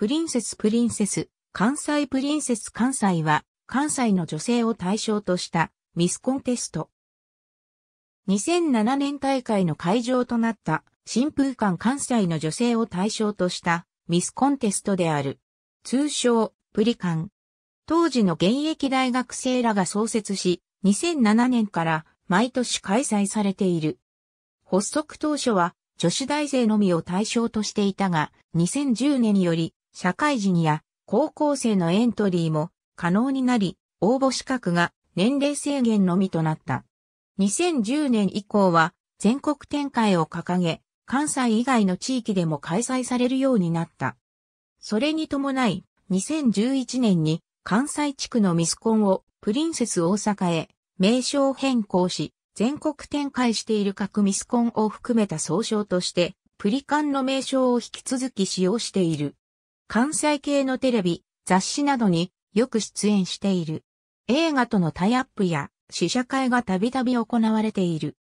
プリンセスプリンセス、関西プリンセス関西は、関西の女性を対象としたミスコンテスト。2007年大会の会場となった新風館関西の女性を対象としたミスコンテストである。通称、プリカン。当時の現役大学生らが創設し、2007年から毎年開催されている。発足当初は女子大生のみを対象としていたが、2010年より社会人や高校生のエントリーも可能になり、応募資格が年齢制限のみとなった。2010年以降は全国展開を掲げ、関西以外の地域でも開催されるようになった。それに伴い、2011年に関西地区のミスコンをプリンセス大阪へ名称変更し、全国展開している各ミスコンを含めた総称として、プリカンの名称を引き続き使用している。関西系のテレビ、雑誌などによく出演している。映画とのタイアップや試写会がたびたび行われている。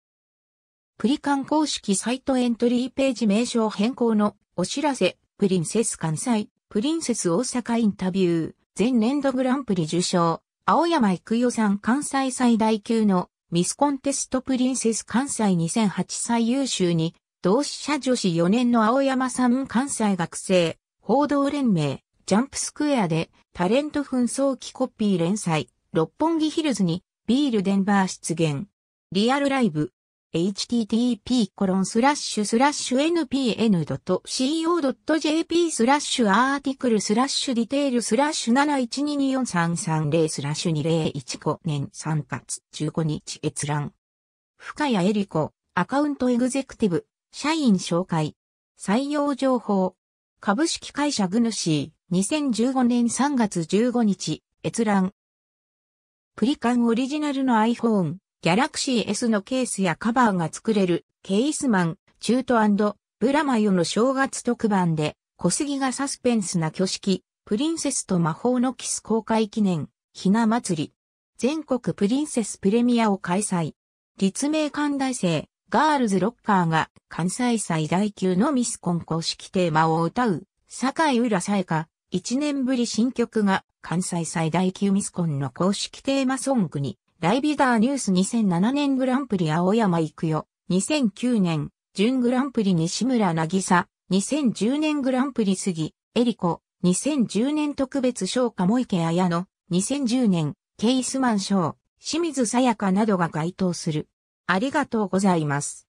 プリカン公式サイトエントリーページ名称変更のお知らせ、プリンセス関西、プリンセス大阪インタビュー、前年度グランプリ受賞、青山育代さん関西最大級のミスコンテストプリンセス関西2008最優秀に、同志社女子4年の青山さん関西学生、報道連盟、ジャンプスクエアでタレント紛争期コピー連載、六本木ヒルズにビールデンバー出現。リアルライブ、http コロンスラッシュスラッシュ npn.co.jp スラッシュアーティクルスラッシュディテールスラッシュ7122433スラッシュ2015年3月15日閲覧。深谷恵理子、アカウントエグゼクティブ、社員紹介。採用情報。株式会社グヌシー、2015年3月15日、閲覧。プリカンオリジナルの iPhone、Galaxy S のケースやカバーが作れる、ケースマン、中途ブラマヨの正月特番で、小杉がサスペンスな挙式、プリンセスと魔法のキス公開記念、ひな祭り。全国プリンセスプレミアを開催。立命館大生、ガールズロッカーが関西最大級のミスコン公式テーマを歌う、坂井浦さやか、1年ぶり新曲が関西最大級ミスコンの公式テーマソングに、ライビダーニュース2007年グランプリ青山行くよ、2009年、準グランプリ西村なぎさ、2010年グランプリ杉、エリコ、2010年特別賞鴨池綾乃、2010年、ケイスマン賞、清水さやかなどが該当する。ありがとうございます。